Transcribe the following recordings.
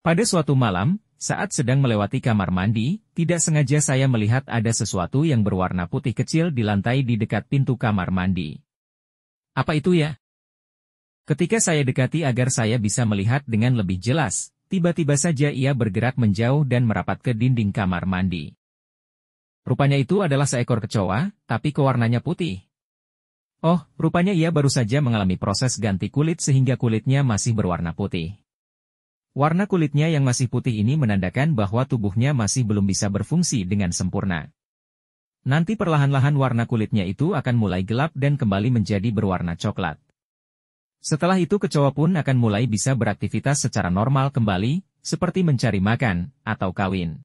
Pada suatu malam, saat sedang melewati kamar mandi, tidak sengaja saya melihat ada sesuatu yang berwarna putih kecil di lantai di dekat pintu kamar mandi. Apa itu ya? Ketika saya dekati agar saya bisa melihat dengan lebih jelas, tiba-tiba saja ia bergerak menjauh dan merapat ke dinding kamar mandi. Rupanya itu adalah seekor kecoa, tapi kewarnanya putih. Oh, rupanya ia baru saja mengalami proses ganti kulit sehingga kulitnya masih berwarna putih. Warna kulitnya yang masih putih ini menandakan bahwa tubuhnya masih belum bisa berfungsi dengan sempurna. Nanti perlahan-lahan warna kulitnya itu akan mulai gelap dan kembali menjadi berwarna coklat. Setelah itu kecoa pun akan mulai bisa beraktivitas secara normal kembali, seperti mencari makan, atau kawin.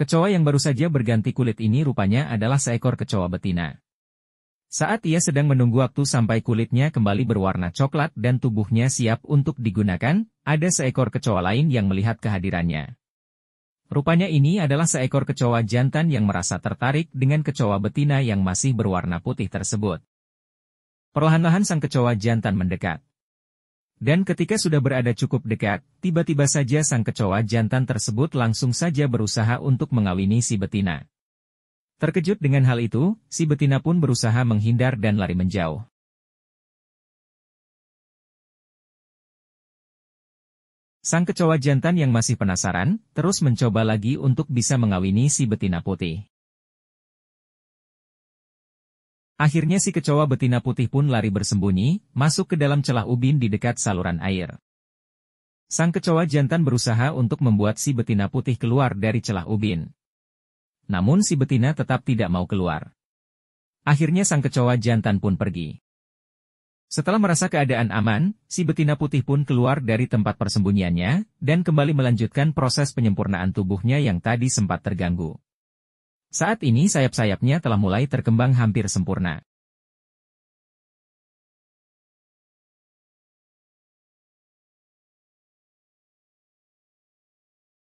Kecoa yang baru saja berganti kulit ini rupanya adalah seekor kecoa betina. Saat ia sedang menunggu waktu sampai kulitnya kembali berwarna coklat dan tubuhnya siap untuk digunakan, ada seekor kecoa lain yang melihat kehadirannya. Rupanya ini adalah seekor kecoa jantan yang merasa tertarik dengan kecoa betina yang masih berwarna putih tersebut. Perlahan-lahan sang kecoa jantan mendekat. Dan ketika sudah berada cukup dekat, tiba-tiba saja sang kecoa jantan tersebut langsung saja berusaha untuk mengawini si betina. Terkejut dengan hal itu, si betina pun berusaha menghindar dan lari menjauh. Sang kecoa jantan yang masih penasaran, terus mencoba lagi untuk bisa mengawini si betina putih. Akhirnya si kecoa betina putih pun lari bersembunyi, masuk ke dalam celah ubin di dekat saluran air. Sang kecoa jantan berusaha untuk membuat si betina putih keluar dari celah ubin. Namun si betina tetap tidak mau keluar. Akhirnya sang kecoa jantan pun pergi. Setelah merasa keadaan aman, si betina putih pun keluar dari tempat persembunyiannya, dan kembali melanjutkan proses penyempurnaan tubuhnya yang tadi sempat terganggu. Saat ini sayap-sayapnya telah mulai terkembang hampir sempurna.